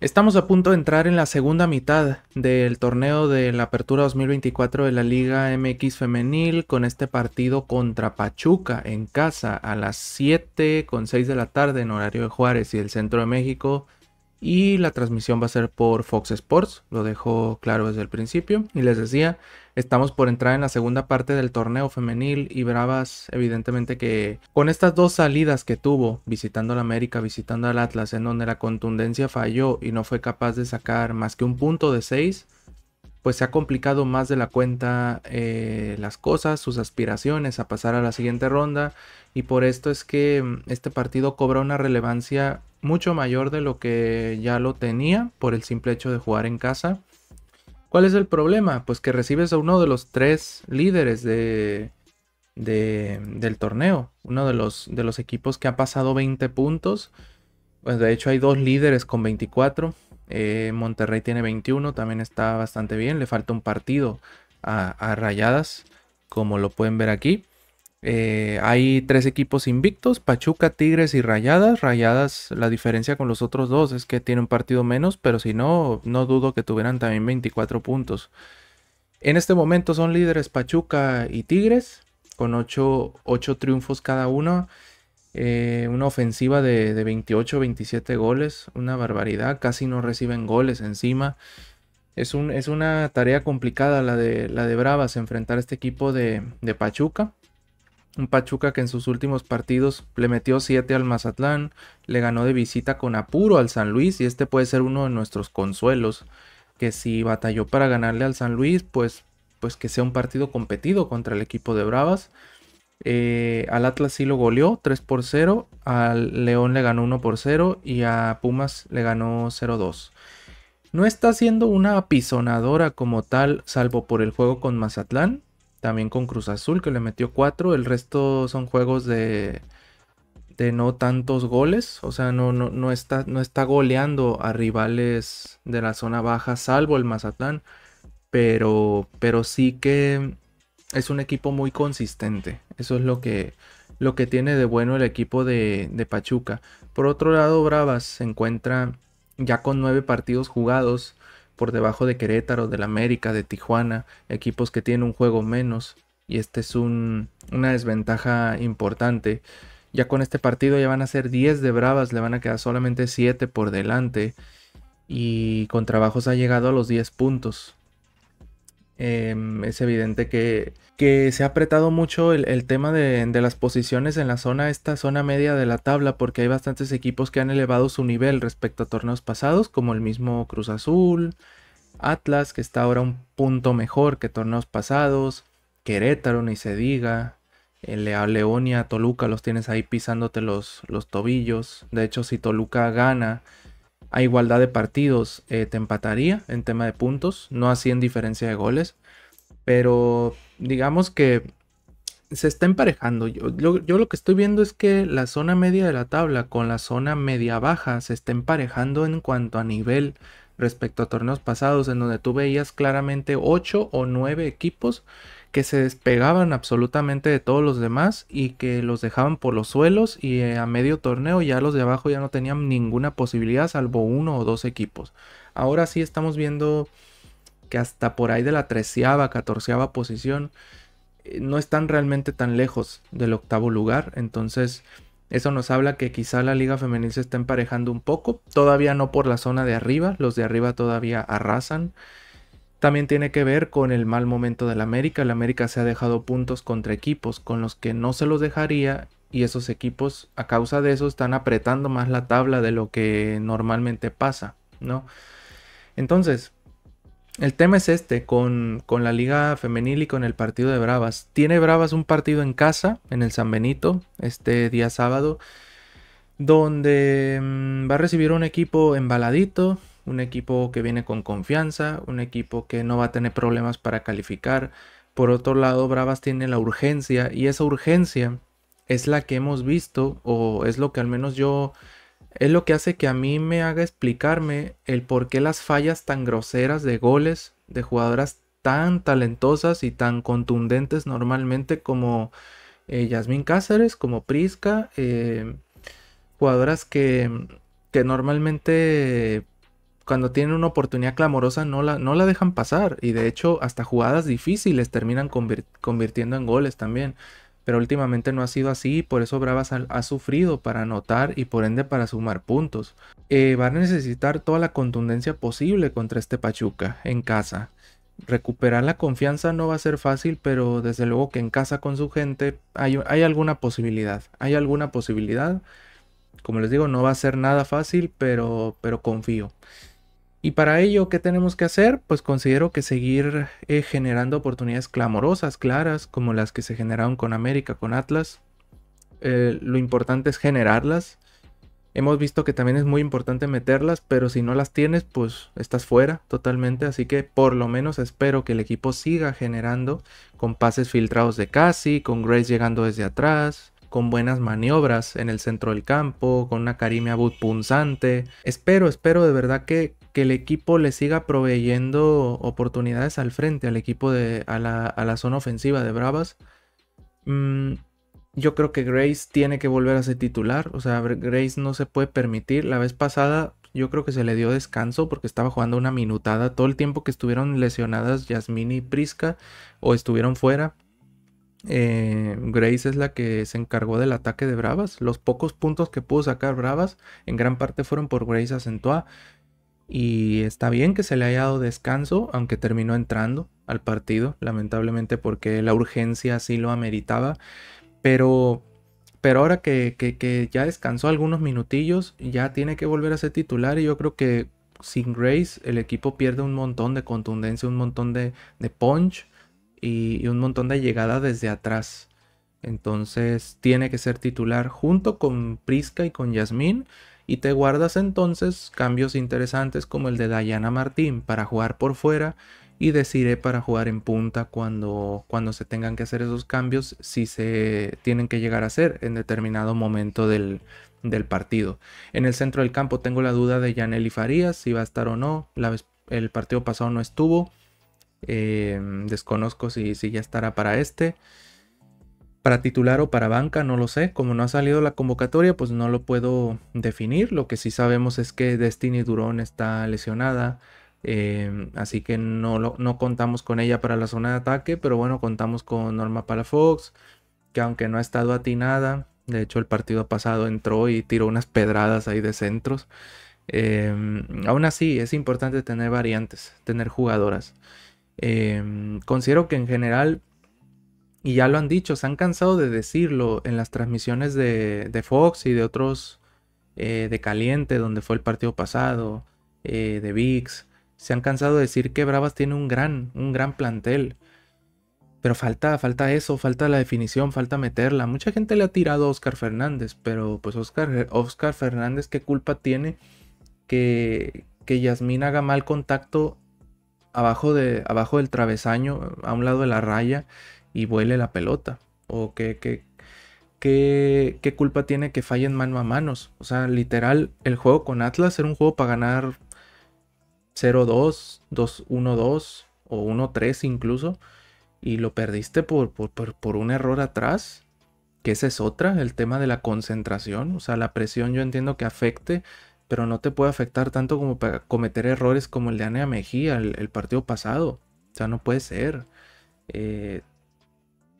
Estamos a punto de entrar en la segunda mitad del torneo de la Apertura 2024 de la Liga MX Femenil con este partido contra Pachuca en casa a las 7 con 6 de la tarde en horario de Juárez y el Centro de México y la transmisión va a ser por Fox Sports, lo dejo claro desde el principio. Y les decía, estamos por entrar en la segunda parte del torneo femenil y Bravas evidentemente que con estas dos salidas que tuvo, visitando la América, visitando al Atlas, en donde la contundencia falló y no fue capaz de sacar más que un punto de seis, pues se ha complicado más de la cuenta eh, las cosas, sus aspiraciones a pasar a la siguiente ronda y por esto es que mm, este partido cobra una relevancia mucho mayor de lo que ya lo tenía por el simple hecho de jugar en casa. ¿Cuál es el problema? Pues que recibes a uno de los tres líderes del torneo, uno de los, de los equipos que ha pasado 20 puntos. Pues de hecho hay dos líderes con 24. Eh, Monterrey tiene 21, también está bastante bien. Le falta un partido a Rayadas, como lo pueden ver aquí. Eh, hay tres equipos invictos, Pachuca, Tigres y Rayadas. Rayadas, la diferencia con los otros dos es que tiene un partido menos, pero si no, no dudo que tuvieran también 24 puntos. En este momento son líderes Pachuca y Tigres, con 8, triunfos cada uno. Eh, una ofensiva de, 28, 27 goles, una barbaridad, casi no reciben goles encima. Es, un, es una tarea complicada la de, la de Bravas enfrentar a este equipo de Pachuca un Pachuca que en sus últimos partidos le metió 7 al Mazatlán, le ganó de visita con apuro al San Luis y este puede ser uno de nuestros consuelos, que si batalló para ganarle al San Luis, pues, pues que sea un partido competido contra el equipo de Bravas. Eh, al Atlas sí lo goleó 3 por 0, al León le ganó 1 por 0 y a Pumas le ganó 0-2. No está siendo una apisonadora como tal, salvo por el juego con Mazatlán, también con Cruz Azul, que le metió 4. El resto son juegos de, no tantos goles. O sea, no, no, está, no está goleando a rivales de la zona baja, salvo el Mazatlán. Pero, pero sí que es un equipo muy consistente. Eso es lo que, lo que tiene de bueno el equipo de, de Pachuca. Por otro lado, Bravas se encuentra ya con nueve partidos jugados por debajo de Querétaro, la América, de Tijuana, equipos que tienen un juego menos. Y este es una desventaja importante. Ya con este partido ya van a ser 10 de Bravas, le van a quedar solamente 7 por delante. Y con trabajos ha llegado a los 10 puntos. Em, es evidente que, se ha apretado mucho el, tema de, las posiciones en la zona, esta zona media de la tabla, porque hay bastantes equipos que han elevado su nivel respecto a torneos pasados, como el mismo Cruz Azul, Atlas, que está ahora un punto mejor que torneos pasados, Querétaro, ni se diga, el León Toluca los tienes ahí pisándote los, los tobillos. De hecho, si Toluca gana a igualdad de partidos eh, te empataría en tema de puntos, no así en diferencia de goles, pero digamos que se está emparejando. Yo, yo, yo, lo que estoy viendo es que la zona media de la tabla con la zona media baja se está emparejando en cuanto a nivel respecto a torneos pasados en donde tú veías claramente 8 o 9 equipos que se despegaban absolutamente de todos los demás y que los dejaban por los suelos y eh, a medio torneo ya los de abajo ya no tenían ninguna posibilidad salvo uno o dos equipos. Ahora sí estamos viendo que hasta por ahí de la treceava, catorceava posición eh, no están realmente tan lejos del octavo lugar, entonces... Eso nos habla que quizá la liga femenil se está emparejando un poco, todavía no por la zona de arriba, los de arriba todavía arrasan, también tiene que ver con el mal momento del América. El América se ha dejado puntos contra equipos con los que no se los dejaría y esos equipos a causa de eso están apretando más la tabla de lo que normalmente pasa, ¿no? Entonces, el tema es este, con, la liga femenil y con el partido de Bravas. Tiene Bravas un partido en casa, en el San Benito, este día sábado, donde mm, va a recibir un equipo embaladito, un equipo que viene con confianza, un equipo que no va a tener problemas para calificar. Por otro lado, Bravas tiene la urgencia y esa urgencia es la que hemos visto o es lo que al menos yo es lo que hace que a mí me haga explicarme el por qué las fallas tan groseras de goles de jugadoras tan talentosas y tan contundentes normalmente como eh, Yasmín Cáceres, como Prisca, eh, jugadoras que, que normalmente cuando tienen una oportunidad clamorosa no la, no la dejan pasar. Y de hecho, hasta jugadas difíciles terminan convirtiendo en goles también. Pero últimamente no ha sido así, por eso Bravas ha, sufrido para anotar y por ende para sumar puntos. Eh, van a necesitar toda la contundencia posible contra este Pachuca en casa. Recuperar la confianza no va a ser fácil, pero desde luego que en casa con su gente hay, hay alguna posibilidad. Hay alguna posibilidad. Como les digo, no va a ser nada fácil, pero, pero confío. Y para ello, ¿qué tenemos que hacer? Pues considero que seguir eh, generando oportunidades clamorosas, claras, como las que se generaron con América, con Atlas. Eh, lo importante es generarlas. Hemos visto que también es muy importante meterlas, pero si no las tienes, pues estás fuera totalmente. Así que por lo menos espero que el equipo siga generando con pases filtrados de casi, con Grace llegando desde atrás, con buenas maniobras en el centro del campo, con una Karimia Abud punzante. Espero, espero de verdad que, que el equipo le siga proveyendo oportunidades al frente, al equipo de, a la, zona ofensiva de Bravas. Mm, yo creo que Grace tiene que volver a ser titular, o sea, Grace no se puede permitir. La vez pasada yo creo que se le dio descanso porque estaba jugando una minutada todo el tiempo que estuvieron lesionadas Yasmini y Prisca o estuvieron fuera. Eh, Grace es la que se encargó del ataque de Bravas. Los pocos puntos que pudo sacar Bravas en gran parte fueron por Grace Acentua. Y está bien que se le haya dado descanso, aunque terminó entrando al partido, lamentablemente porque la urgencia sí lo ameritaba. Pero, pero ahora que, ya descansó algunos minutillos, ya tiene que volver a ser titular y yo creo que sin Grace el equipo pierde un montón de contundencia, un montón de, punch y, un montón de llegada desde atrás. Entonces tiene que ser titular junto con Prisca y con Yasmín y te guardas entonces cambios interesantes como el de Dayana Martín para jugar por fuera y deciré para jugar en punta cuando, cuando se tengan que hacer esos cambios si se tienen que llegar a hacer en determinado momento del, partido. En el centro del campo tengo la duda de Yaneli Farías, si va a estar o no. La el partido pasado no estuvo. Eh, desconozco si, si ya estará para este para titular o para banca, no lo sé. Como no ha salido la convocatoria, pues no lo puedo definir. Lo que sí sabemos es que Destiny Durón está lesionada. Em, así que no, no contamos con ella para la zona de ataque. Pero bueno, contamos con Norma Palafox. Que aunque no ha estado atinada. De hecho, el partido pasado entró y tiró unas pedradas ahí de centros. Em, aún así, es importante tener variantes, tener jugadoras. Em, considero que en general y ya lo han dicho, se han cansado de decirlo en las transmisiones de, de Fox y de otros eh, de Caliente, donde fue el partido pasado, eh, de VIX. Se han cansado de decir que Bravas tiene un gran, un gran plantel. Pero falta, falta eso, falta la definición, falta meterla. Mucha gente le ha tirado a Oscar Fernández, pero pues Oscar, Fernández, ¿qué culpa tiene que, que Yasmín haga mal contacto abajo, de, abajo del travesaño, a un lado de la raya? y vuele la pelota. O que, qué culpa tiene que fallen mano a manos. O sea, literal, el juego con Atlas era un juego para ganar 0-2, 2-1-2 o 1-3 incluso. Y lo perdiste por, por, un error atrás que esa es otra, el tema de la concentración, o sea, la presión yo entiendo que afecte, pero no te puede afectar tanto como para cometer errores como el de Anea Mejía el, partido pasado, o sea, no puede ser. Eh,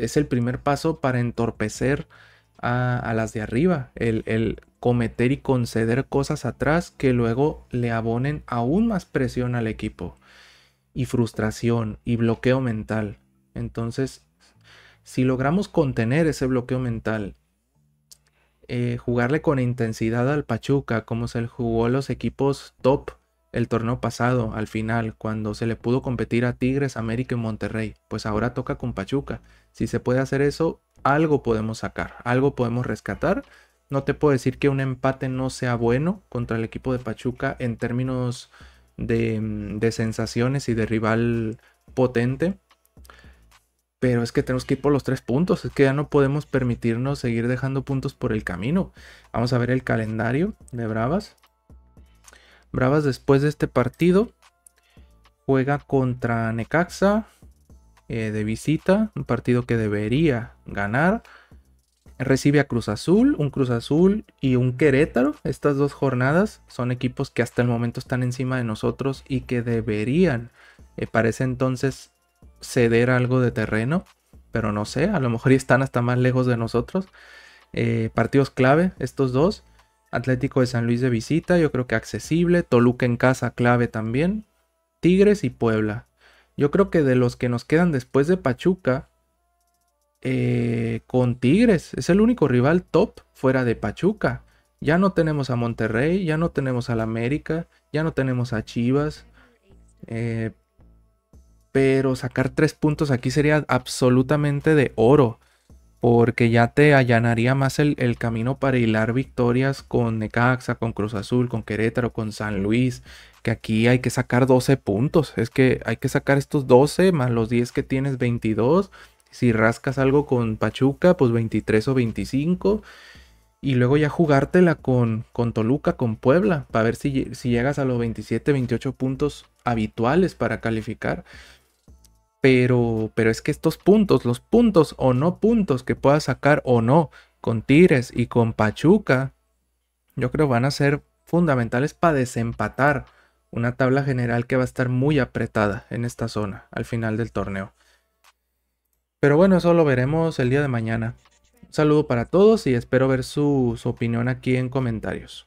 es el primer paso para entorpecer a, las de arriba, el, cometer y conceder cosas atrás que luego le abonen aún más presión al equipo y frustración y bloqueo mental. Entonces, si logramos contener ese bloqueo mental, eh, jugarle con intensidad al Pachuca, como se jugó a los equipos top el torneo pasado, al final, cuando se le pudo competir a Tigres, América y Monterrey. Pues ahora toca con Pachuca. Si se puede hacer eso, algo podemos sacar, algo podemos rescatar. No te puedo decir que un empate no sea bueno contra el equipo de Pachuca en términos de, mm, sensaciones y de rival potente. Pero es que tenemos que ir por los tres puntos. Es que ya no podemos permitirnos seguir dejando puntos por el camino. Vamos a ver el calendario de Bravas. Bravas después de este partido juega contra Necaxa eh, de visita, un partido que debería ganar. Recibe a Cruz Azul, un Cruz Azul y un Querétaro. Estas dos jornadas son equipos que hasta el momento están encima de nosotros y que deberían, eh, parece entonces, ceder algo de terreno. Pero no sé, a lo mejor están hasta más lejos de nosotros. Eh, partidos clave, estos dos. Atlético de San Luis de visita, yo creo que accesible. Toluca en casa, clave también. Tigres y Puebla. Yo creo que de los que nos quedan después de Pachuca, eh, con Tigres es el único rival top fuera de Pachuca. Ya no tenemos a Monterrey, ya no tenemos al América, ya no tenemos a Chivas. Eh, pero sacar tres puntos aquí sería absolutamente de oro porque ya te allanaría más el, camino para hilar victorias con Necaxa, con Cruz Azul, con Querétaro, con San Luis, que aquí hay que sacar 12 puntos, es que hay que sacar estos 12 más los 10 que tienes 22, si rascas algo con Pachuca, pues 23 o 25 y luego ya jugártela con, con Toluca, con Puebla, para ver si, si, llegas a los 27, 28 puntos habituales para calificar. Pero, es que estos puntos, los puntos o no puntos que pueda sacar o no con Tigres y con Pachuca, yo creo van a ser fundamentales para desempatar una tabla general que va a estar muy apretada en esta zona al final del torneo. Pero bueno, eso lo veremos el día de mañana. Un saludo para todos y espero ver su opinión aquí en comentarios.